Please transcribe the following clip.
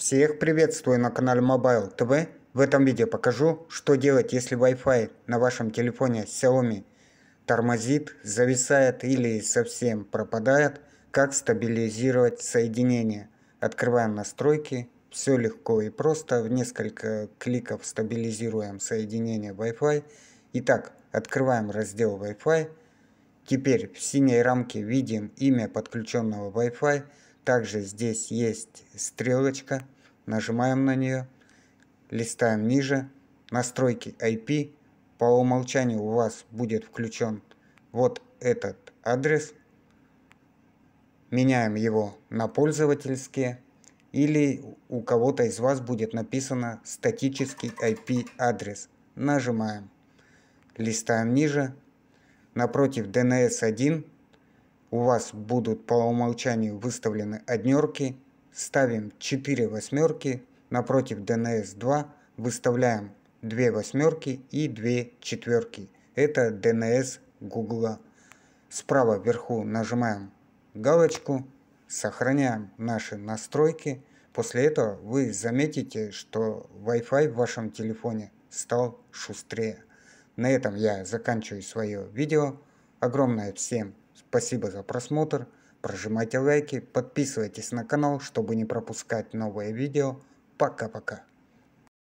Всех приветствую на канале Mobile TV. В этом видео покажу, что делать, если Wi-Fi на вашем телефоне Xiaomi тормозит, зависает или совсем пропадает, как стабилизировать соединение. Открываем настройки, все легко и просто, в несколько кликов стабилизируем соединение Wi-Fi. Итак, открываем раздел Wi-Fi. Теперь в синей рамке видим имя подключенного Wi-Fi, также здесь есть стрелочка, нажимаем на нее, листаем ниже, настройки IP, по умолчанию у вас будет включен вот этот адрес, меняем его на пользовательские, или у кого-то из вас будет написано статический IP адрес. Нажимаем, листаем ниже, напротив DNS 1 у вас будут по умолчанию выставлены однерки, ставим 4 восьмерки, напротив DNS-2 выставляем 2 восьмерки и 2 четверки. Это DNS Google. Справа вверху нажимаем галочку, сохраняем наши настройки. После этого вы заметите, что Wi-Fi в вашем телефоне стал шустрее. На этом я заканчиваю свое видео. Огромное всем Спасибо за просмотр, прожимайте лайки, подписывайтесь на канал, чтобы не пропускать новые видео. Пока-пока.